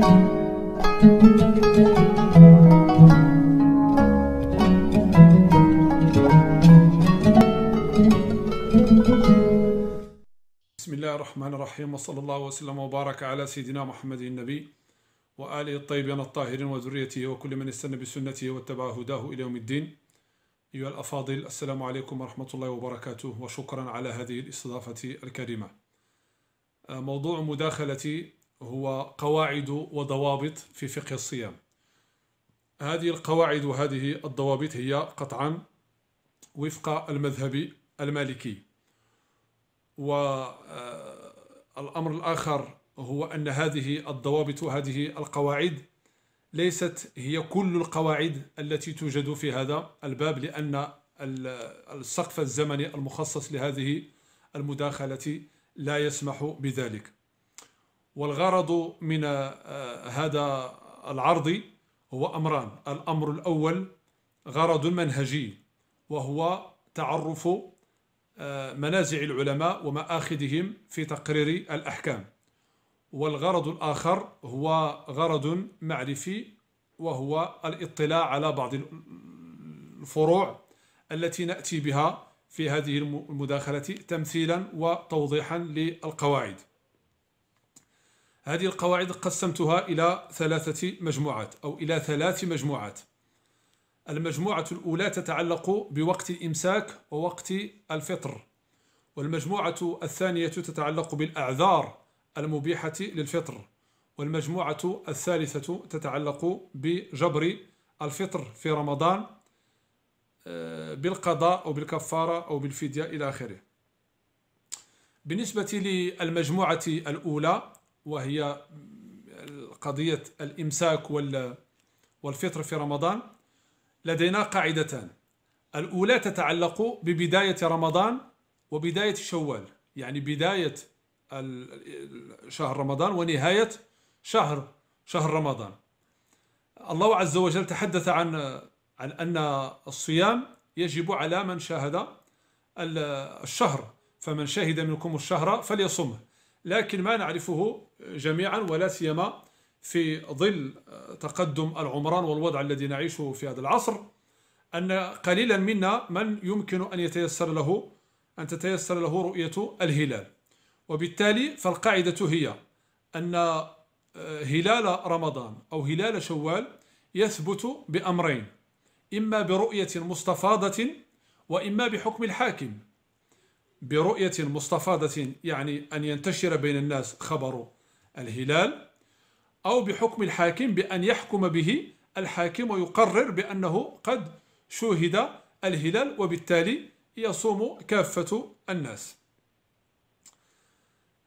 بسم الله الرحمن الرحيم وصلى الله وسلم وبارك على سيدنا محمد النبي وآله الطيبين الطاهرين وذريته وكل من استنى بسنته واتبع هداه إلى يوم الدين أيها الأفاضل السلام عليكم ورحمة الله وبركاته وشكرا على هذه الاستضافة الكريمة موضوع مداخلتي هو قواعد وضوابط في فقه الصيام هذه القواعد وهذه الضوابط هي قطعا وفق المذهب المالكي والأمر آه، الآخر هو أن هذه الضوابط وهذه القواعد ليست هي كل القواعد التي توجد في هذا الباب لأن السقف الزمني المخصص لهذه المداخلة لا يسمح بذلك والغرض من آه، هذا العرض هو امران الامر الاول غرض منهجي وهو تعرف آه، منازع العلماء ومآخذهم في تقرير الاحكام والغرض الاخر هو غرض معرفي وهو الاطلاع على بعض الفروع التي ناتي بها في هذه المداخله تمثيلا وتوضيحا للقواعد هذه القواعد قسمتها إلى ثلاثة مجموعات أو إلى ثلاث مجموعات المجموعة الأولى تتعلق بوقت الإمساك ووقت الفطر والمجموعة الثانية تتعلق بالأعذار المبيحة للفطر والمجموعة الثالثة تتعلق بجبر الفطر في رمضان آه، بالقضاء أو بالكفارة أو بالفدية إلى آخره بالنسبة للمجموعة الأولى وهي قضية الإمساك والفطر في رمضان لدينا قاعدتان الأولى تتعلق ببداية رمضان وبداية شوال يعني بداية شهر رمضان ونهاية شهر شهر رمضان الله عز وجل تحدث عن عن أن الصيام يجب على من شاهد الشهر فمن شهد منكم الشهر فليصمه لكن ما نعرفه جميعا ولا سيما في ظل آه، تقدم العمران والوضع الذي نعيشه في هذا العصر أن قليلا منا من يمكن أن يتيسر له أن تتيسر له رؤية الهلال وبالتالي فالقاعدة هي أن آه، هلال رمضان أو هلال شوال يثبت بأمرين إما برؤية مستفاضة وإما بحكم الحاكم برؤية مستفاضة يعني أن ينتشر بين الناس خبر الهلال أو بحكم الحاكم بأن يحكم به الحاكم ويقرر بأنه قد شوهد الهلال وبالتالي يصوم كافة الناس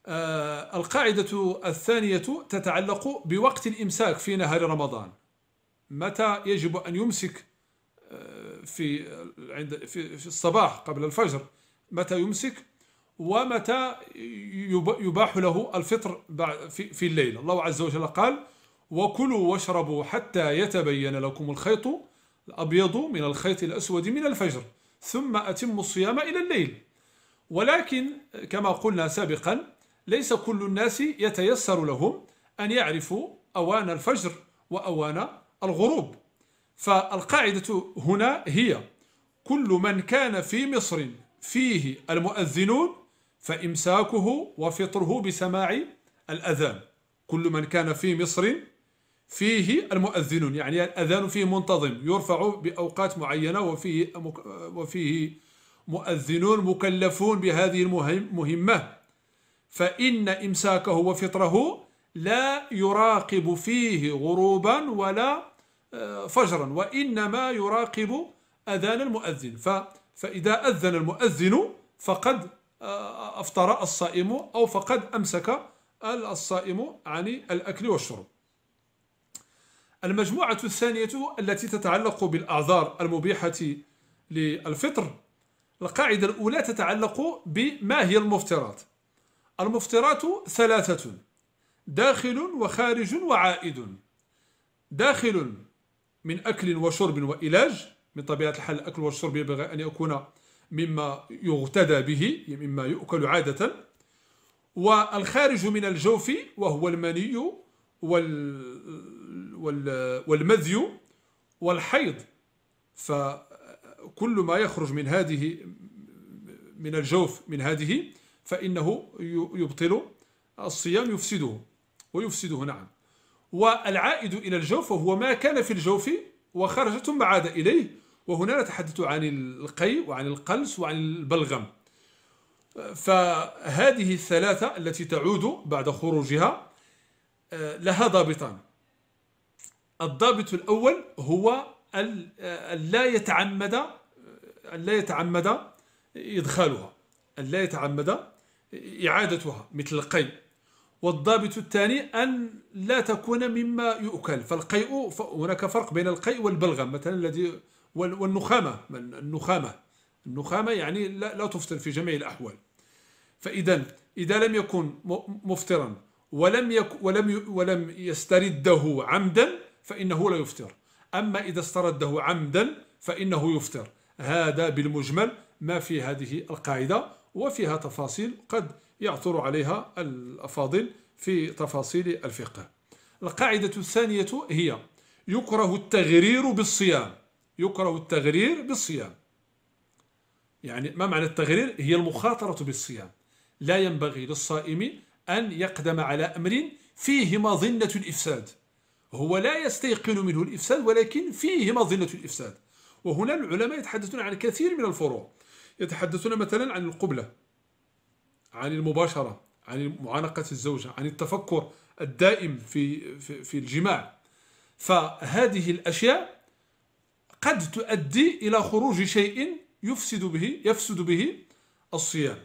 آه القاعدة الثانية تتعلق بوقت الإمساك في نهار رمضان متى يجب أن يمسك آه، في عند في الصباح قبل الفجر متى يمسك ومتى يباح له الفطر في الليل الله عز وجل قال وكلوا واشربوا حتى يتبين لكم الخيط الأبيض من الخيط الأسود من الفجر ثم أتموا الصيام إلى الليل ولكن كما قلنا سابقا ليس كل الناس يتيسر لهم أن يعرفوا أوان الفجر وأوان الغروب فالقاعدة هنا هي كل من كان في مصر فيه المؤذنون فإمساكه وفطره بسماع الأذان كل من كان في مصر فيه المؤذن يعني الأذان فيه منتظم يرفع بأوقات معينة وفيه, وفيه مؤذنون مكلفون بهذه المهمة فإن إمساكه وفطره لا يراقب فيه غروبا ولا آه، فجرا وإنما يراقب أذان المؤذن فإذا أذن المؤذن فقد آه، أفطر الصائم أو فقد أمسك الصائم عن الأكل والشرب المجموعة الثانية التي تتعلق بالأعذار المبيحة للفطر القاعدة الأولى تتعلق بما هي المفترات المفترات ثلاثة داخل وخارج وعائد داخل من أكل وشرب وإلاج من طبيعة الحال الأكل والشرب ينبغي أن يكون مما يغتدى به يعني مما يؤكل عادة والخارج من الجوف وهو المني وال وال والمذي والحيض فكل ما يخرج من هذه من الجوف من هذه فإنه يبطل الصيام يفسده ويفسده نعم والعائد إلى الجوف وهو ما كان في الجوف وخرج ثم عاد إليه وهنا نتحدث عن القي وعن القلس وعن البلغم فهذه الثلاثة التي تعود بعد خروجها آه، لها ضابطان الضابط الأول هو أن آه، لا يتعمد أن آه، لا يتعمد إدخالها أن لا يتعمد إعادتها مثل القي والضابط الثاني أن لا تكون مما يؤكل فالقيء هناك فرق بين القيء والبلغم مثلا الذي والنخامة النخامة النخامة يعني لا, لا تفطر في جميع الأحوال فإذا إذا لم يكن مفطرا ولم يك ولم ولم يسترده عمدا فإنه لا يفطر أما إذا استرده عمدا فإنه يفطر هذا بالمجمل ما في هذه القاعدة وفيها تفاصيل قد يعثر عليها الأفاضل في تفاصيل الفقه القاعدة الثانية هي يكره التغرير بالصيام يكره التغرير بالصيام يعني ما معنى التغرير هي المخاطرة بالصيام لا ينبغي للصائم أن يقدم على أمر فيه مظنة الإفساد هو لا يستيقن منه الإفساد ولكن فيه مظنة الإفساد وهنا العلماء يتحدثون عن كثير من الفروع يتحدثون مثلا عن القبلة عن المباشرة عن معانقة الزوجة عن التفكر الدائم في, في, في الجماع فهذه الأشياء قد تؤدي إلى خروج شيء يفسد به يفسد به الصيام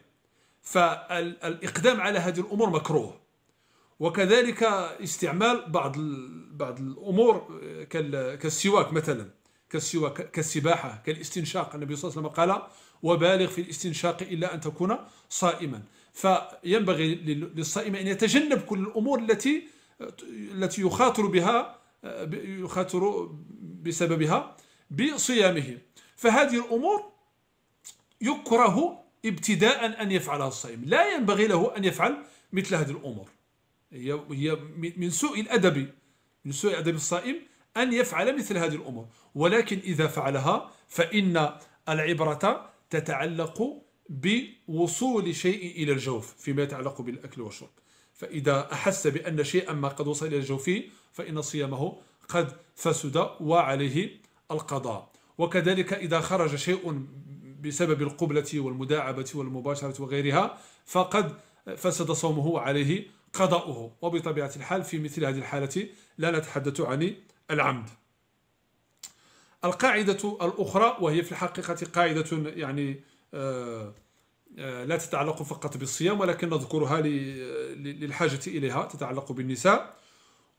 فالإقدام على هذه الأمور مكروه وكذلك استعمال بعض بعض الأمور كالسواك مثلا كالسواك كالسباحة كالاستنشاق النبي صلى الله عليه وسلم قال وبالغ في الاستنشاق إلا أن تكون صائما فينبغي للصائم أن يتجنب كل الأمور التي التي يخاطر بها يخاطر بسببها بصيامه فهذه الأمور يكره ابتداء أن يفعلها الصائم لا ينبغي له أن يفعل مثل هذه الأمور هي من سوء الأدب من سوء أدب الصائم أن يفعل مثل هذه الأمور ولكن إذا فعلها فإن العبرة تتعلق بوصول شيء إلى الجوف فيما يتعلق بالأكل والشرب فإذا أحس بأن شيئا ما قد وصل إلى جوفه فإن صيامه قد فسد وعليه القضاء وكذلك إذا خرج شيء بسبب القبلة والمداعبة والمباشرة وغيرها فقد فسد صومه وعليه قضاؤه وبطبيعة الحال في مثل هذه الحالة لا نتحدث عن العمد القاعدة الأخرى وهي في الحقيقة قاعدة يعني آه، آه، لا تتعلق فقط بالصيام ولكن نذكرها للحاجة إليها تتعلق بالنساء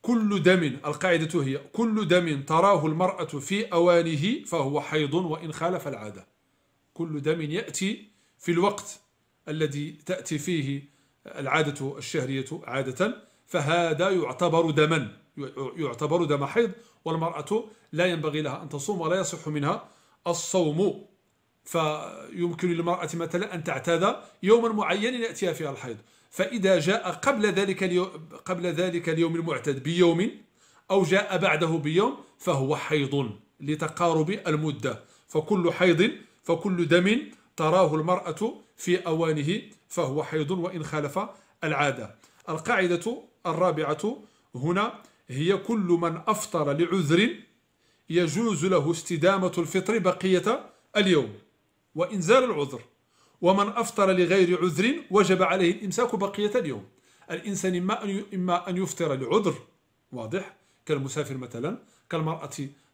كل دم القاعدة هي كل دم تراه المرأة في أوانه فهو حيض وإن خالف العادة كل دم يأتي في الوقت الذي تأتي فيه العادة الشهرية عادة فهذا يعتبر دما يعتبر دم حيض والمرأة لا ينبغي لها أن تصوم ولا يصح منها الصوم فيمكن للمرأة مثلا أن تعتاد يوما معينا يأتيها فيها الحيض فإذا جاء قبل ذلك اليوم قبل ذلك اليوم المعتد بيوم أو جاء بعده بيوم فهو حيض لتقارب المدة فكل حيض فكل دم تراه المرأة في أوانه فهو حيض وإن خالف العادة القاعدة الرابعة هنا هي كل من أفطر لعذر يجوز له استدامة الفطر بقية اليوم وإنزال العذر ومن أفطر لغير عذر وجب عليه الإمساك بقية اليوم الإنسان إما أن إما أن يفطر لعذر واضح كالمسافر مثلا كالمرأة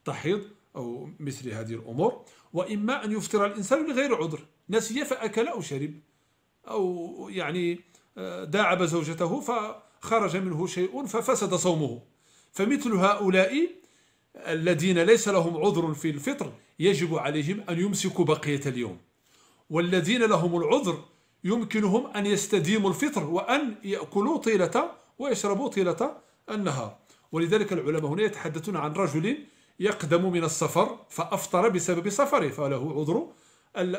تحيض أو مثل هذه الأمور وإما أن يفطر الإنسان لغير عذر نسي فأكل أو شرب أو يعني آه، داعب زوجته فخرج منه شيء ففسد صومه فمثل هؤلاء الذين ليس لهم عذر في الفطر يجب عليهم أن يمسكوا بقية اليوم والذين لهم العذر يمكنهم أن يستديموا الفطر وأن يأكلوا طيلة ويشربوا طيلة النهار ولذلك العلماء هنا يتحدثون عن رجل يقدم من السفر فأفطر بسبب سفره فله عذر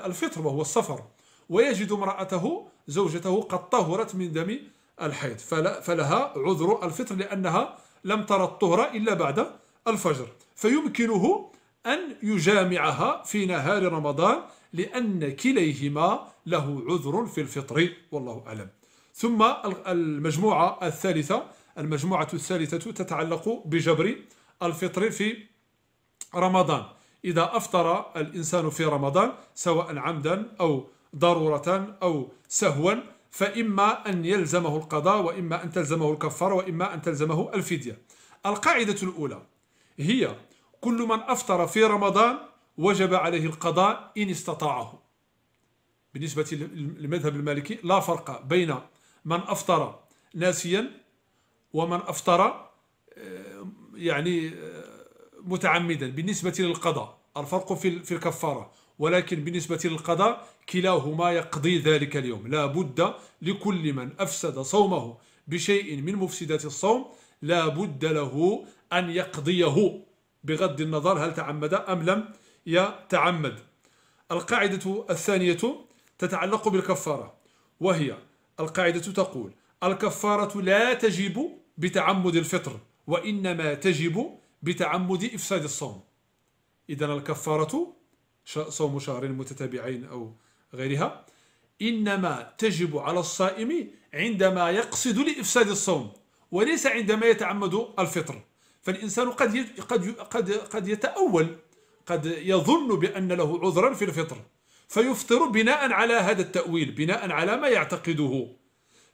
الفطر وهو السفر ويجد امرأته زوجته قد طهرت من دم الحيض فلها عذر الفطر لأنها لم ترى الطهر إلا بعد الفجر فيمكنه أن يجامعها في نهار رمضان لأن كليهما له عذر في الفطر والله أعلم ثم المجموعة الثالثة المجموعة الثالثة تتعلق بجبر الفطر في رمضان إذا أفطر الإنسان في رمضان سواء عمدا أو ضرورة أو سهوا فإما أن يلزمه القضاء وإما أن تلزمه الكفارة وإما أن تلزمه الفدية القاعدة الأولى هي كل من أفطر في رمضان وجب عليه القضاء إن استطاعه بالنسبة للمذهب المالكي لا فرق بين من أفطر ناسيا ومن أفطر آه، يعني آه، متعمدا بالنسبة للقضاء الفرق في الكفارة ولكن بالنسبة للقضاء كلاهما يقضي ذلك اليوم لا بد لكل من أفسد صومه بشيء من مفسدات الصوم لا بد له أن يقضيه بغض النظر هل تعمد أم لم يتعمد القاعدة الثانية تتعلق بالكفارة وهي القاعدة تقول الكفارة لا تجب بتعمد الفطر وإنما تجب بتعمد إفساد الصوم إذا الكفارة صوم شهر متتابعين أو غيرها إنما تجب على الصائم عندما يقصد لإفساد الصوم وليس عندما يتعمد الفطر فالإنسان قد قد قد قد يتأول قد يظن بأن له عذرا في الفطر فيفطر بناء على هذا التأويل بناء على ما يعتقده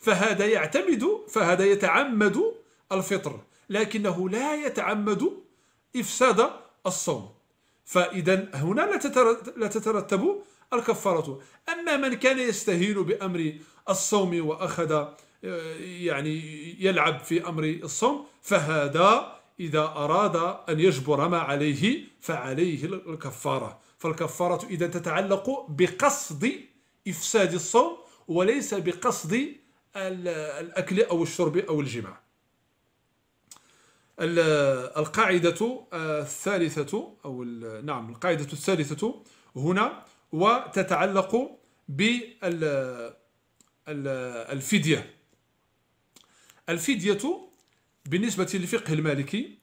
فهذا يعتمد فهذا يتعمد الفطر لكنه لا يتعمد إفساد الصوم فإذا هنا لا تترتب الكفارة أما من كان يستهين بأمر الصوم وأخذ يعني يلعب في أمر الصوم فهذا إذا أراد أن يجبر ما عليه فعليه الكفارة فالكفارة إذا تتعلق بقصد إفساد الصوم وليس بقصد الأكل أو الشرب أو الجماع القاعدة الثالثة أو نعم القاعدة الثالثة هنا وتتعلق بالفدية الفدية بالنسبة للفقه المالكي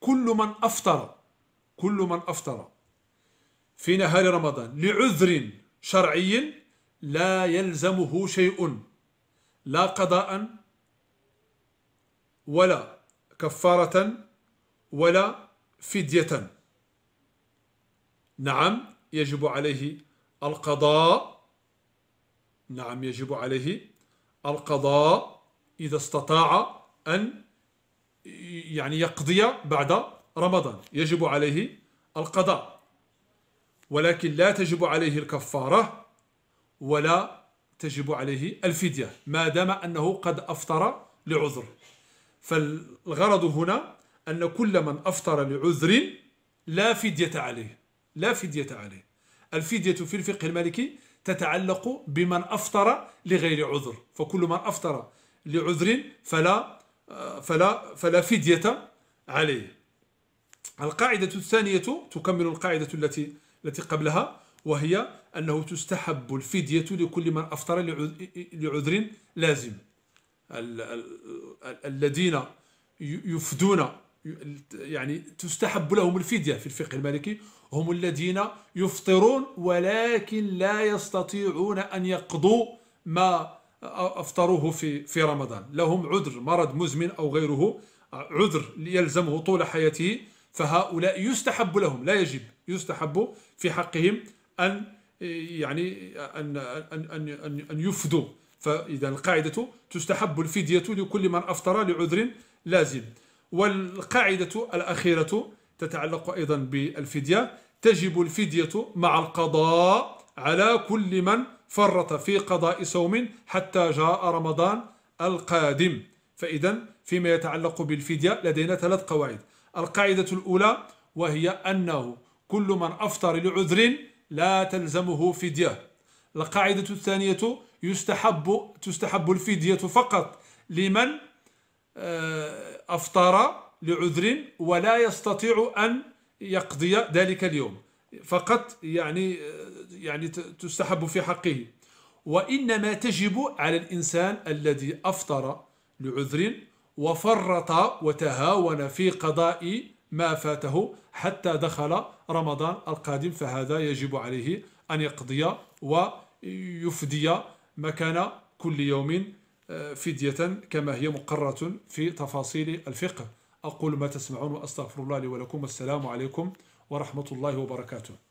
كل من أفطر كل من أفطر في نهار رمضان لعذر شرعي لا يلزمه شيء لا قضاء ولا كفارة ولا فدية نعم يجب عليه القضاء نعم يجب عليه القضاء إذا استطاع أن يعني يقضي بعد رمضان يجب عليه القضاء ولكن لا تجب عليه الكفارة ولا تجب عليه الفدية ما دام أنه قد أفطر لعذر فالغرض هنا أن كل من أفطر لعذر لا فدية عليه لا فدية عليه الفدية في الفقه المالكي تتعلق بمن أفطر لغير عذر فكل من أفطر لعذر فلا فلا فلا فدية عليه القاعدة الثانية تكمل القاعدة التي التي قبلها وهي أنه تستحب الفدية لكل من أفطر لعذر لازم الذين يفدون يعني تستحب لهم الفدية في الفقه المالكي هم الذين يفطرون ولكن لا يستطيعون أن يقضوا ما أفطروه في في رمضان لهم عذر مرض مزمن أو غيره عذر يلزمه طول حياته فهؤلاء يستحب لهم لا يجب يستحب في حقهم أن يعني أن أن أن أن, أن يفدوا فإذا القاعدة تستحب الفدية لكل من أفطر لعذر لازم والقاعدة الأخيرة تتعلق أيضا بالفدية تجب الفدية مع القضاء على كل من فرط في قضاء صوم حتى جاء رمضان القادم فإذا فيما يتعلق بالفدية لدينا ثلاث قواعد القاعدة الأولى وهي أنه كل من أفطر لعذر لا تلزمه فدية القاعدة الثانية يستحب تستحب الفدية فقط لمن آه، أفطر لعذر ولا يستطيع أن يقضي ذلك اليوم فقط يعني آه، يعني تستحب في حقه وإنما تجب على الإنسان الذي أفطر لعذر وفرط وتهاون في قضاء ما فاته حتى دخل رمضان القادم فهذا يجب عليه أن يقضي ويفدي مكان كل يوم آه، فدية كما هي مقرة في تفاصيل الفقه أقول ما تسمعون وأستغفر الله لي ولكم السلام عليكم ورحمة الله وبركاته